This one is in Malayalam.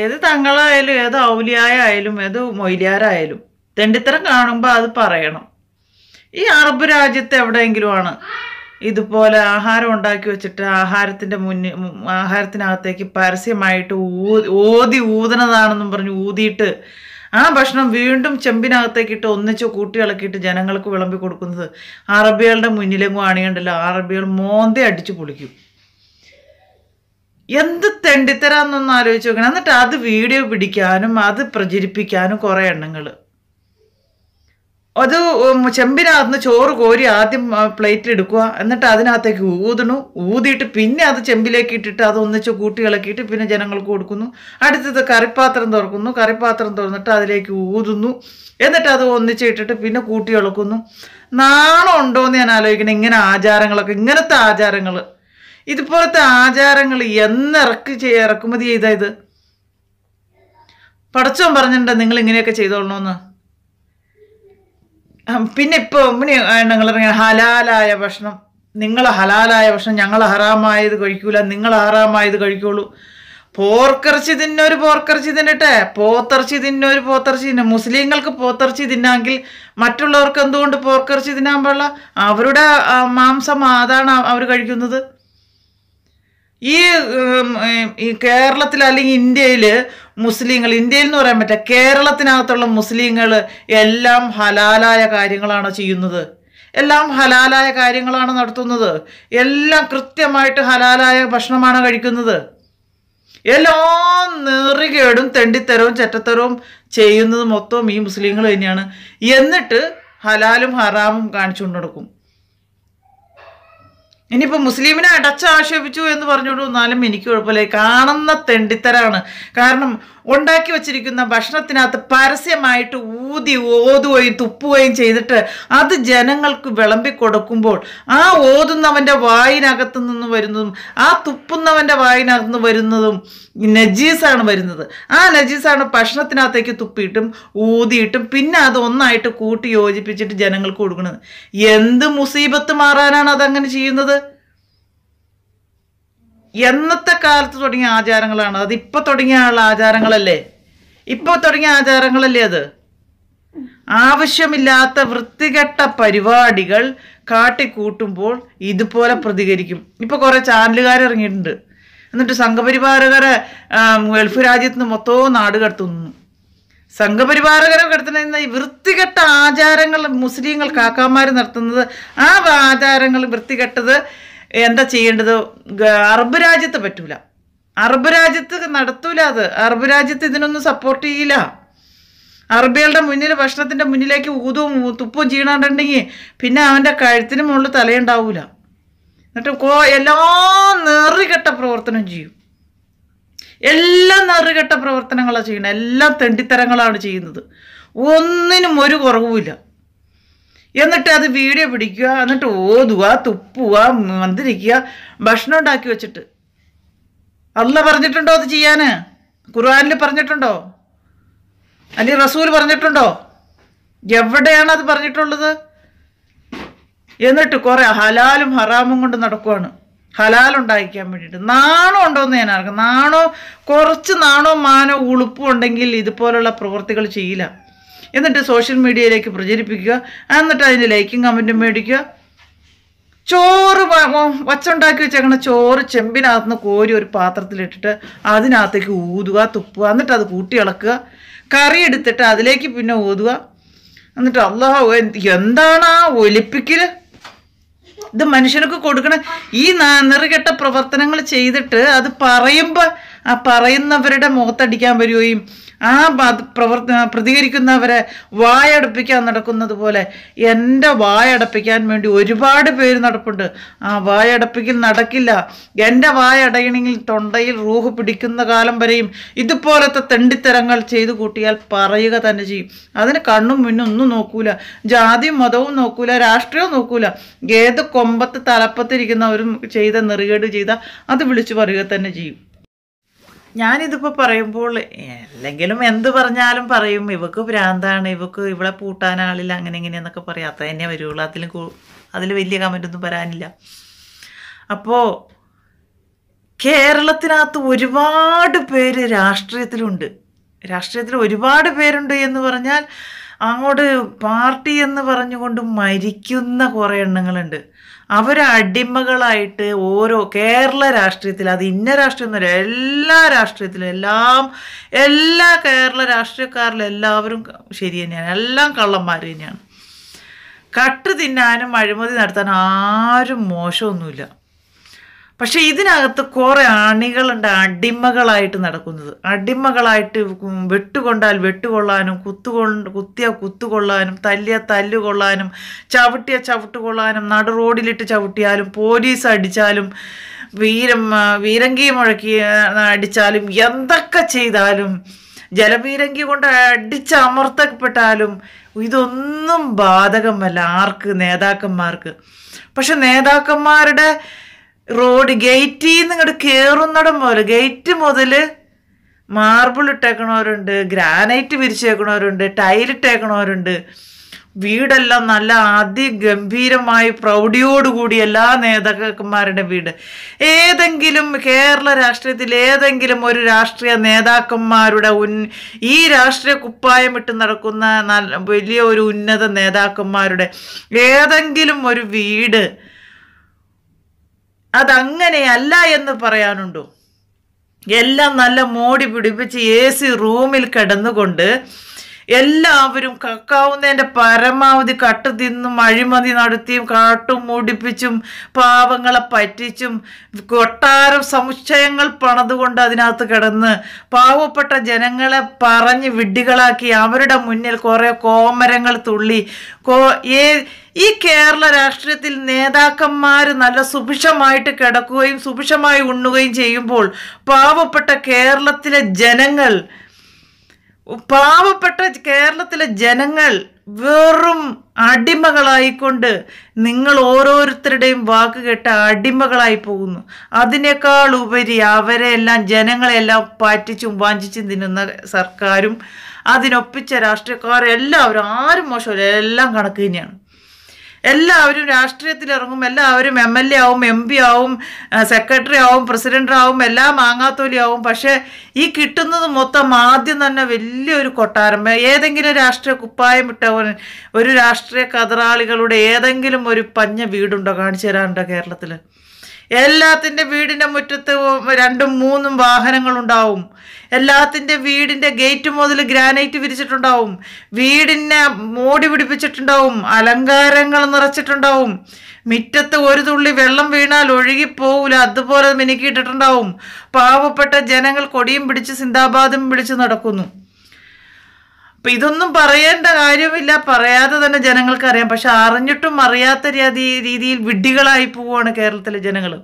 ഏത് തങ്ങളായാലും ഏത് ഔലിയായാലും ഏത് മൊയിലിയാരായാലും തെണ്ടിത്തരം കാണുമ്പോൾ അത് പറയണം ഈ അറബ് രാജ്യത്ത് എവിടെയെങ്കിലുമാണ് ഇതുപോലെ ആഹാരം ഉണ്ടാക്കി വെച്ചിട്ട് ആഹാരത്തിൻ്റെ മുന്നിൽ ആഹാരത്തിനകത്തേക്ക് പരസ്യമായിട്ട് ഓതി ഊതണതാണെന്നും പറഞ്ഞ് ഊതിയിട്ട് ആ ഭക്ഷണം വീണ്ടും ചെമ്പിനകത്തേക്കിട്ട് ഒന്നിച്ച് കൂട്ടി ഇളക്കിയിട്ട് ജനങ്ങൾക്ക് വിളമ്പി കൊടുക്കുന്നത് അറബികളുടെ മുന്നിലെങ്ങും അണിയണ്ടല്ലോ അറബികൾ മോന്തി അടിച്ചു പൊളിക്കും എന്ത് തെണ്ടിത്തരാന്നൊന്ന് ആലോചിച്ച് നോക്കണം എന്നിട്ട് അത് വീഡിയോ പിടിക്കാനും അത് പ്രചരിപ്പിക്കാനും കുറേ എണ്ണങ്ങൾ അത് ചെമ്പിനകത്ത് ചോറ് കോരി ആദ്യം പ്ലേറ്റിൽ എടുക്കുക എന്നിട്ട് അതിനകത്തേക്ക് ഊതണു ഊതിയിട്ട് പിന്നെ അത് ചെമ്പിലേക്ക് ഇട്ടിട്ട് അത് ഒന്നിച്ച് കൂട്ടി പിന്നെ ജനങ്ങൾക്ക് കൊടുക്കുന്നു അടുത്തത് കറിപ്പാത്രം തുറക്കുന്നു കറിപ്പാത്രം തുറന്നിട്ട് അതിലേക്ക് ഊതുന്നു എന്നിട്ട് അത് ഒന്നിച്ച് ഇട്ടിട്ട് പിന്നെ കൂട്ടി ഇളക്കുന്നു നാണം ഉണ്ടോ എന്ന് ഞാൻ ആലോചിക്കണം ഇങ്ങനെ ആചാരങ്ങളൊക്കെ ഇങ്ങനത്തെ ആചാരങ്ങൾ ഇതുപോലത്തെ ആചാരങ്ങൾ ചെയ്യ ഇറക്കുമതി ചെയ്ത ഇത് പടച്ചോൻ പറഞ്ഞിട്ടുണ്ട് നിങ്ങൾ ഇങ്ങനെയൊക്കെ ചെയ്തോളണമെന്ന് പിന്നെ ഇപ്പോൾ ഇങ്ങനെ ഞങ്ങൾ ഹലാലായ ഭക്ഷണം നിങ്ങൾ ഹലാലായ ഭക്ഷണം ഞങ്ങൾ ഹറാമായത് കഴിക്കൂല നിങ്ങൾ ഹറാമായത് കഴിക്കുള്ളൂ പോർക്കിറച്ചി തിന്നൊരു പോർക്കിറച്ചി തിന്നട്ടെ പോത്തിറച്ചി തിന്നൊരു പോത്തിറച്ചി തിന്നും മുസ്ലിങ്ങൾക്ക് പോത്തിറച്ചി തിന്നാങ്കിൽ മറ്റുള്ളവർക്ക് എന്തുകൊണ്ട് പോർക്കിറച്ചി തിന്നാൻ പാടില്ല അവരുടെ മാംസം അതാണ് അവർ കഴിക്കുന്നത് ഈ കേരളത്തിൽ അല്ലെങ്കിൽ ഇന്ത്യയിൽ മുസ്ലിങ്ങൾ ഇന്ത്യയിൽ എന്ന് പറയാൻ പറ്റില്ല കേരളത്തിനകത്തുള്ള മുസ്ലിങ്ങൾ എല്ലാം ഹലാലായ കാര്യങ്ങളാണ് ചെയ്യുന്നത് എല്ലാം ഹലാലായ കാര്യങ്ങളാണ് നടത്തുന്നത് എല്ലാം കൃത്യമായിട്ട് ഹലാലായ ഭക്ഷണമാണ് കഴിക്കുന്നത് എല്ലാം നെറുകേടും തെണ്ടിത്തരവും ചെറ്റത്തരവും ചെയ്യുന്നത് മൊത്തം ഈ മുസ്ലിങ്ങൾ തന്നെയാണ് എന്നിട്ട് ഹലാലും ഹറാമും കാണിച്ചുകൊണ്ട് നടക്കും ഇനിയിപ്പോൾ മുസ്ലിമിനെ അടച്ചാക്ഷേപിച്ചു എന്ന് പറഞ്ഞുകൊണ്ട് വന്നാലും എനിക്ക് കുഴപ്പമില്ല കാണുന്ന തെണ്ടിത്തരാണ് കാരണം ഉണ്ടാക്കി വച്ചിരിക്കുന്ന ഭക്ഷണത്തിനകത്ത് പരസ്യമായിട്ട് ഊതി ഓതുകയും തുപ്പുകയും ചെയ്തിട്ട് അത് ജനങ്ങൾക്ക് വിളമ്പി കൊടുക്കുമ്പോൾ ആ ഓതുന്നവൻ്റെ വായിനകത്തു നിന്ന് വരുന്നതും ആ തുപ്പുന്നവൻ്റെ വായിനകത്ത് നിന്ന് വരുന്നതും നജീസാണ് വരുന്നത് ആ നജീസാണ് ഭക്ഷണത്തിനകത്തേക്ക് തുപ്പിയിട്ടും ഊതിയിട്ടും പിന്നെ അത് ഒന്നായിട്ട് കൂട്ടി യോജിപ്പിച്ചിട്ട് ജനങ്ങൾക്ക് കൊടുക്കുന്നത് എന്ത് മുസീബത്ത് മാറാനാണ് അതങ്ങനെ ചെയ്യുന്നത് എന്നത്തെ കാലത്ത് തുടങ്ങിയ ആചാരങ്ങളാണ് അത് ഇപ്പൊ തുടങ്ങിയ ആചാരങ്ങളല്ലേ ഇപ്പൊ തുടങ്ങിയ ആചാരങ്ങളല്ലേ അത് ആവശ്യമില്ലാത്ത വൃത്തികെട്ട പരിപാടികൾ കാട്ടിക്കൂട്ടുമ്പോൾ ഇതുപോലെ പ്രതികരിക്കും ഇപ്പൊ കുറെ ചാനലുകാരിറങ്ങിയിട്ടുണ്ട് എന്നിട്ട് സംഘപരിവാരകരെ ഗൾഫ് രാജ്യത്ത് നിന്ന് മൊത്തവും നാട് കടത്തുന്നു സംഘപരിവാരകരെ കടത്തുന്ന ഈ വൃത്തികെട്ട ആചാരങ്ങൾ മുസ്ലിങ്ങൾ കാക്കാമാർ നടത്തുന്നത് ആ ആചാരങ്ങൾ വൃത്തികെട്ടത് എന്താ ചെയ്യേണ്ടത് അറബ് രാജ്യത്ത് പറ്റൂല അറബ് രാജ്യത്ത് നടത്തൂല അത് അറബ് രാജ്യത്ത് ഇതിനൊന്നും സപ്പോർട്ട് ചെയ്യില്ല അറബികളുടെ മുന്നിൽ ഭക്ഷണത്തിൻ്റെ മുന്നിലേക്ക് ഊതും തുപ്പും ചെയ്യണുണ്ടെങ്കിൽ പിന്നെ അവൻ്റെ കഴുത്തിന് മുകളിൽ തലയുണ്ടാവൂല എന്നിട്ട് കോ എല്ലാ നേറുകെട്ട പ്രവർത്തനം ചെയ്യും എല്ലാം നേറുകെട്ട പ്രവർത്തനങ്ങളാണ് ചെയ്യുന്നത് എല്ലാം തെണ്ടിത്തരങ്ങളാണ് ചെയ്യുന്നത് ഒന്നിനും ഒരു കുറവുമില്ല എന്നിട്ട് അത് വീഡിയോ പിടിക്കുക എന്നിട്ട് ഓതുക തുപ്പുക മന്ത്രിക്കുക ഭക്ഷണം ഉണ്ടാക്കി വെച്ചിട്ട് അല്ല പറഞ്ഞിട്ടുണ്ടോ അത് ചെയ്യാൻ ഖുർആാനിൽ പറഞ്ഞിട്ടുണ്ടോ അല്ലെങ്കിൽ റസൂൽ പറഞ്ഞിട്ടുണ്ടോ എവിടെയാണ് അത് പറഞ്ഞിട്ടുള്ളത് എന്നിട്ട് കുറേ ഹലാലും ഹറാമും കൊണ്ട് നടക്കുവാണ് ഹലാൽ ഉണ്ടായിക്കാൻ വേണ്ടിയിട്ട് നാണോ എന്ന് ഞാൻ അറിയാം നാണോ കുറച്ച് നാണോ മാനോ ഉളുപ്പും ഉണ്ടെങ്കിൽ ഇതുപോലുള്ള പ്രവൃത്തികൾ ചെയ്യില്ല എന്നിട്ട് സോഷ്യൽ മീഡിയയിലേക്ക് പ്രചരിപ്പിക്കുക എന്നിട്ട് അതിന് ലൈക്കും കമൻറ്റും മേടിക്കുക ചോറ് വച്ചുണ്ടാക്കി വെച്ചേക്കണ ചോറ് ചെമ്പിനകത്തുനിന്ന് കോരി ഒരു പാത്രത്തിലിട്ടിട്ട് അതിനകത്തേക്ക് ഊതുക തുപ്പുക എന്നിട്ട് അത് കൂട്ടി ഇളക്കുക കറി എടുത്തിട്ട് അതിലേക്ക് പിന്നെ ഊതുക എന്നിട്ട് അള്ളാഹ് എന്താണ് ആ ഒലിപ്പിക്കൽ ഇത് മനുഷ്യനൊക്കെ കൊടുക്കണ ഈ നെറുകെട്ട പ്രവർത്തനങ്ങൾ ചെയ്തിട്ട് അത് പറയുമ്പോൾ ആ പറയുന്നവരുടെ മുഖത്തടിക്കാൻ വരികയും ആ പ്രവർത്തി പ്രതികരിക്കുന്നവരെ വായടപ്പിക്കാൻ നടക്കുന്നത് പോലെ എൻ്റെ വായടപ്പിക്കാൻ വേണ്ടി ഒരുപാട് പേര് നടപ്പുണ്ട് ആ വായടപ്പിക്കൽ നടക്കില്ല എൻ്റെ വായടയണമെങ്കിൽ തൊണ്ടയിൽ റൂഹ് പിടിക്കുന്ന കാലം വരെയും ഇതുപോലത്തെ തെണ്ടിത്തരങ്ങൾ ചെയ്തു കൂട്ടിയാൽ പറയുക തന്നെ ചെയ്യും അതിന് കണ്ണും മുന്നൊന്നും നോക്കൂല ജാതിയും മതവും നോക്കൂല രാഷ്ട്രീയവും നോക്കൂല ഏത് കൊമ്പത്ത് തലപ്പത്തിരിക്കുന്നവരും ചെയ്ത നെറുകേട് ചെയ്ത അത് വിളിച്ചു പറയുക തന്നെ ചെയ്യും ഞാനിതിപ്പോ പറയുമ്പോൾ അല്ലെങ്കിലും എന്ത് പറഞ്ഞാലും പറയും ഇവക്ക് ഭ്രാന്താണ് ഇവക്ക് ഇവിടെ പൂട്ടാനാളില്ല അങ്ങനെ ഇങ്ങനെയെന്നൊക്കെ പറയാം അത്ര തന്നെ വരുള്ളൂ അതിലും അതിൽ വലിയ ഒന്നും വരാനില്ല അപ്പോൾ കേരളത്തിനകത്ത് ഒരുപാട് പേര് രാഷ്ട്രീയത്തിലുണ്ട് രാഷ്ട്രീയത്തിൽ ഒരുപാട് പേരുണ്ട് എന്ന് പറഞ്ഞാൽ അങ്ങോട്ട് പാർട്ടി എന്ന് പറഞ്ഞുകൊണ്ട് മരിക്കുന്ന കുറേ എണ്ണങ്ങളുണ്ട് അടിമകളായിട്ട് ഓരോ കേരള രാഷ്ട്രീയത്തിൽ അത് ഇന്ന രാഷ്ട്രീയം എന്നല്ല എല്ലാ രാഷ്ട്രീയത്തിലും എല്ലാം എല്ലാ കേരള രാഷ്ട്രീയക്കാരിലും എല്ലാവരും ശരി തന്നെയാണ് എല്ലാം കള്ളന്മാർ തന്നെയാണ് കട്ട് തിന്നാനും അഴിമതി നടത്താനും ആരും മോശമൊന്നുമില്ല പക്ഷേ ഇതിനകത്ത് കുറേ അണികളുണ്ട് അടിമകളായിട്ട് നടക്കുന്നത് അടിമകളായിട്ട് വെട്ടുകൊണ്ടാൽ വെട്ടുകൊള്ളാനും കുത്തുകൊ കുത്തിയാൽ കുത്തുകൊള്ളാനും തല്ലിയാൽ തല്ലുകൊള്ളാനും ചവിട്ടിയാൽ ചവിട്ടുകൊള്ളാനും നട റോഡിലിട്ട് ചവിട്ടിയാലും പോലീസ് അടിച്ചാലും വീരം വീരങ്കി മുഴക്കി അടിച്ചാലും എന്തൊക്കെ ചെയ്താലും ജലവീരങ്കി കൊണ്ട് അടിച്ചമർത്തപ്പെട്ടാലും ഇതൊന്നും ബാധകമല്ല ആർക്ക് നേതാക്കന്മാർക്ക് പക്ഷെ നേതാക്കന്മാരുടെ റോഡ് ഗേറ്റിൽ നിന്ന് ഇങ്ങോട്ട് കയറുന്നിടം പോലെ ഗേറ്റ് മുതൽ മാർബിൾ ഇട്ടേക്കണവരുണ്ട് ഗ്രാനൈറ്റ് വിരിച്ചേക്കണവരുണ്ട് ടൈലിട്ടേക്കണവരുണ്ട് വീടെല്ലാം നല്ല അതിഗംഭീരമായി പ്രൗഢിയോടുകൂടി എല്ലാ നേതാക്കന്മാരുടെ വീട് ഏതെങ്കിലും കേരള രാഷ്ട്രീയത്തിൽ ഏതെങ്കിലും ഒരു രാഷ്ട്രീയ നേതാക്കന്മാരുടെ ഉൻ ഈ രാഷ്ട്രീയ കുപ്പായം ഇട്ട് നടക്കുന്ന നല്ല വലിയ ഒരു ഉന്നത നേതാക്കന്മാരുടെ ഏതെങ്കിലും ഒരു വീട് അതങ്ങനെയല്ല എന്ന് പറയാനുണ്ടോ എല്ലാം നല്ല മോടി പിടിപ്പിച്ച് എ സി റൂമിൽ കിടന്നുകൊണ്ട് എല്ലാവരും കക്കാവുന്നതിൻ്റെ പരമാവധി കട്ട് തിന്നും അഴിമതി നടത്തിയും കാട്ടും മൂടിപ്പിച്ചും പാവങ്ങളെ പറ്റിച്ചും കൊട്ടാരം സംശയങ്ങൾ പണതുകൊണ്ട് അതിനകത്ത് കിടന്ന് പാവപ്പെട്ട ജനങ്ങളെ പറഞ്ഞ് വിഡ്ഢികളാക്കി അവരുടെ മുന്നിൽ കുറേ കോമരങ്ങൾ തുള്ളി കോ ഏ ഈ കേരള രാഷ്ട്രീയത്തിൽ നേതാക്കന്മാർ നല്ല സുഭിക്ഷമായിട്ട് കിടക്കുകയും സുഭിക്ഷമായി ഉണ്ണുകയും ചെയ്യുമ്പോൾ പാവപ്പെട്ട കേരളത്തിലെ ജനങ്ങൾ പാവപ്പെട്ട കേരളത്തിലെ ജനങ്ങൾ വെറും അടിമകളായിക്കൊണ്ട് നിങ്ങൾ ഓരോരുത്തരുടെയും വാക്ക് കേട്ട അടിമകളായി പോകുന്നു അതിനേക്കാൾ ഉപരി അവരെല്ലാം ജനങ്ങളെല്ലാം പറ്റിച്ചും വാഞ്ചിച്ചും തിന്നുന്ന സർക്കാരും അതിനൊപ്പിച്ച രാഷ്ട്രീയക്കാരെല്ലാവരും ആരും മോശമില്ല എല്ലാം കണക്ക് തന്നെയാണ് എല്ലാവരും രാഷ്ട്രീയത്തിൽ ഇറങ്ങും എല്ലാവരും എം എൽ എ ആവും എം പി ആവും സെക്രട്ടറി ആവും പ്രസിഡന്റ് ആവും എല്ലാ മാങ്ങാത്തോലി ആവും പക്ഷേ ഈ കിട്ടുന്നത് മൊത്തം ആദ്യം തന്നെ വലിയൊരു കൊട്ടാരം ഏതെങ്കിലും രാഷ്ട്രീയ കുപ്പായം ഇട്ടവൻ ഒരു രാഷ്ട്രീയ കതറാളികളുടെ ഏതെങ്കിലും ഒരു പഞ്ഞ വീടുണ്ടോ കാണിച്ചു തരാനുണ്ടോ കേരളത്തിൽ എല്ലാത്തിൻ്റെ വീടിൻ്റെ മുറ്റത്ത് രണ്ടും മൂന്നും വാഹനങ്ങളുണ്ടാവും എല്ലാത്തിൻ്റെ വീടിൻ്റെ ഗേറ്റ് മുതൽ ഗ്രാനൈറ്റ് വിരിച്ചിട്ടുണ്ടാവും വീടിനെ മോടി പിടിപ്പിച്ചിട്ടുണ്ടാവും അലങ്കാരങ്ങൾ നിറച്ചിട്ടുണ്ടാവും മുറ്റത്ത് ഒരു തുള്ളി വെള്ളം വീണാൽ ഒഴുകിപ്പോവില്ല അതുപോലെ മിനുക്കിയിട്ടിട്ടുണ്ടാവും പാവപ്പെട്ട ജനങ്ങൾ കൊടിയും പിടിച്ച് സിന്ദാബാദും പിടിച്ച് നടക്കുന്നു ഇപ്പം ഇതൊന്നും പറയേണ്ട കാര്യമില്ല പറയാതെ തന്നെ അറിയാം പക്ഷെ അറിഞ്ഞിട്ടും അറിയാത്ത രീതിയിൽ വിഡ്ഢികളായി പോവുകയാണ് കേരളത്തിലെ ജനങ്ങൾ